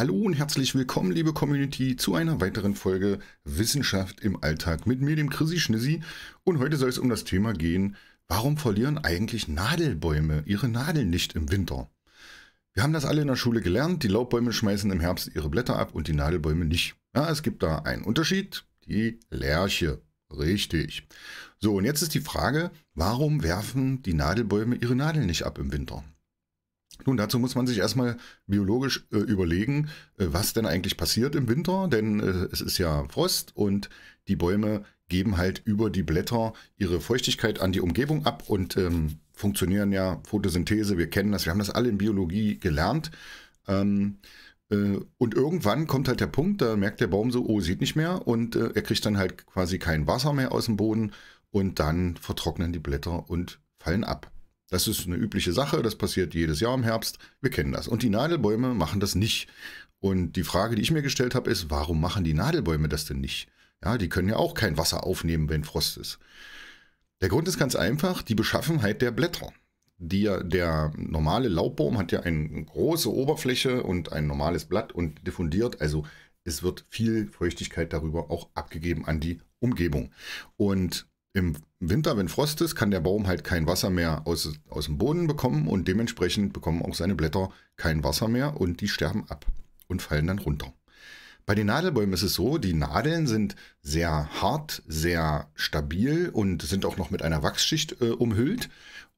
Hallo und herzlich willkommen, liebe Community, zu einer weiteren Folge Wissenschaft im Alltag mit mir, dem Chrissy Schnissi. Und heute soll es um das Thema gehen, warum verlieren eigentlich Nadelbäume ihre Nadeln nicht im Winter? Wir haben das alle in der Schule gelernt, die Laubbäume schmeißen im Herbst ihre Blätter ab und die Nadelbäume nicht. Ja, es gibt da einen Unterschied, die Lerche. Richtig. So, und jetzt ist die Frage, warum werfen die Nadelbäume ihre Nadeln nicht ab im Winter? Nun, dazu muss man sich erstmal biologisch äh, überlegen, äh, was denn eigentlich passiert im Winter, denn äh, es ist ja Frost und die Bäume geben halt über die Blätter ihre Feuchtigkeit an die Umgebung ab und ähm, funktionieren ja Photosynthese, wir kennen das, wir haben das alle in Biologie gelernt. Ähm, äh, und irgendwann kommt halt der Punkt, da merkt der Baum so, oh, sieht nicht mehr und äh, er kriegt dann halt quasi kein Wasser mehr aus dem Boden und dann vertrocknen die Blätter und fallen ab. Das ist eine übliche Sache, das passiert jedes Jahr im Herbst, wir kennen das. Und die Nadelbäume machen das nicht. Und die Frage, die ich mir gestellt habe, ist, warum machen die Nadelbäume das denn nicht? Ja, die können ja auch kein Wasser aufnehmen, wenn Frost ist. Der Grund ist ganz einfach, die Beschaffenheit der Blätter. Die, der normale Laubbaum hat ja eine große Oberfläche und ein normales Blatt und diffundiert, also es wird viel Feuchtigkeit darüber auch abgegeben an die Umgebung. Und im Winter, wenn Frost ist, kann der Baum halt kein Wasser mehr aus, aus dem Boden bekommen und dementsprechend bekommen auch seine Blätter kein Wasser mehr und die sterben ab und fallen dann runter. Bei den Nadelbäumen ist es so, die Nadeln sind sehr hart, sehr stabil und sind auch noch mit einer Wachsschicht äh, umhüllt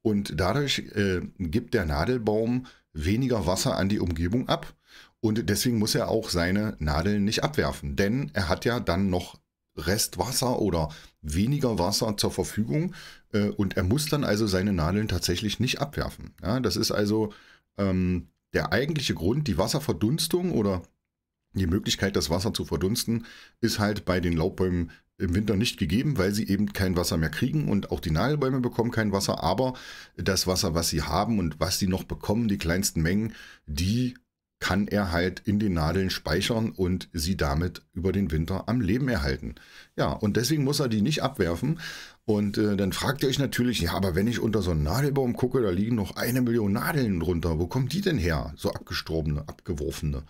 und dadurch äh, gibt der Nadelbaum weniger Wasser an die Umgebung ab und deswegen muss er auch seine Nadeln nicht abwerfen, denn er hat ja dann noch Restwasser oder weniger Wasser zur Verfügung äh, und er muss dann also seine Nadeln tatsächlich nicht abwerfen. Ja, das ist also ähm, der eigentliche Grund, die Wasserverdunstung oder die Möglichkeit, das Wasser zu verdunsten, ist halt bei den Laubbäumen im Winter nicht gegeben, weil sie eben kein Wasser mehr kriegen und auch die Nadelbäume bekommen kein Wasser, aber das Wasser, was sie haben und was sie noch bekommen, die kleinsten Mengen, die kann er halt in den Nadeln speichern und sie damit über den Winter am Leben erhalten. Ja, und deswegen muss er die nicht abwerfen. Und äh, dann fragt ihr euch natürlich, ja, aber wenn ich unter so einen Nadelbaum gucke, da liegen noch eine Million Nadeln drunter. Wo kommen die denn her? So abgestorbene, abgeworfene.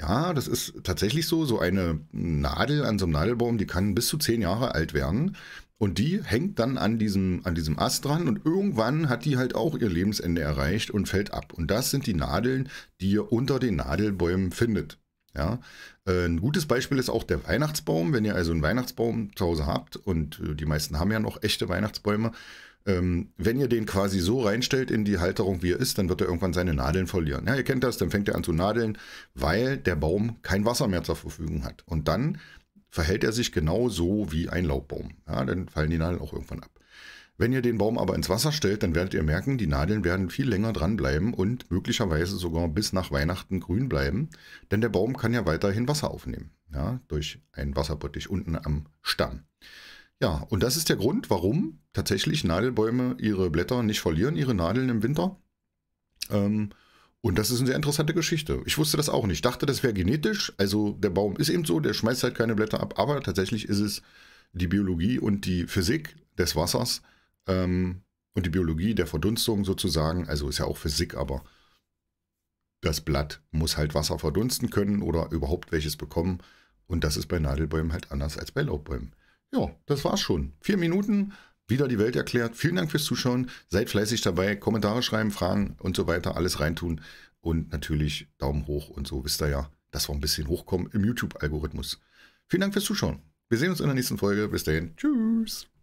Ja, das ist tatsächlich so. So eine Nadel an so einem Nadelbaum, die kann bis zu zehn Jahre alt werden. Und die hängt dann an diesem, an diesem Ast dran und irgendwann hat die halt auch ihr Lebensende erreicht und fällt ab. Und das sind die Nadeln, die ihr unter den Nadelbäumen findet. Ja, äh, ein gutes Beispiel ist auch der Weihnachtsbaum. Wenn ihr also einen Weihnachtsbaum zu Hause habt und äh, die meisten haben ja noch echte Weihnachtsbäume, ähm, wenn ihr den quasi so reinstellt in die Halterung, wie er ist, dann wird er irgendwann seine Nadeln verlieren. Ja, ihr kennt das, dann fängt er an zu nadeln, weil der Baum kein Wasser mehr zur Verfügung hat. Und dann verhält er sich genauso wie ein Laubbaum. Ja, dann fallen die Nadeln auch irgendwann ab. Wenn ihr den Baum aber ins Wasser stellt, dann werdet ihr merken, die Nadeln werden viel länger dranbleiben und möglicherweise sogar bis nach Weihnachten grün bleiben, denn der Baum kann ja weiterhin Wasser aufnehmen, ja, durch einen Wasserbottich unten am Stamm. Ja, und das ist der Grund, warum tatsächlich Nadelbäume ihre Blätter nicht verlieren, ihre Nadeln im Winter. Ähm, und das ist eine sehr interessante Geschichte. Ich wusste das auch nicht. Ich dachte, das wäre genetisch. Also der Baum ist eben so, der schmeißt halt keine Blätter ab. Aber tatsächlich ist es die Biologie und die Physik des Wassers ähm, und die Biologie der Verdunstung sozusagen. Also ist ja auch Physik, aber das Blatt muss halt Wasser verdunsten können oder überhaupt welches bekommen. Und das ist bei Nadelbäumen halt anders als bei Laubbäumen. Ja, das war's schon. Vier Minuten wieder die Welt erklärt. Vielen Dank fürs Zuschauen. Seid fleißig dabei. Kommentare schreiben, Fragen und so weiter. Alles reintun. Und natürlich Daumen hoch und so wisst ihr ja, dass wir ein bisschen hochkommen im YouTube-Algorithmus. Vielen Dank fürs Zuschauen. Wir sehen uns in der nächsten Folge. Bis dahin. Tschüss.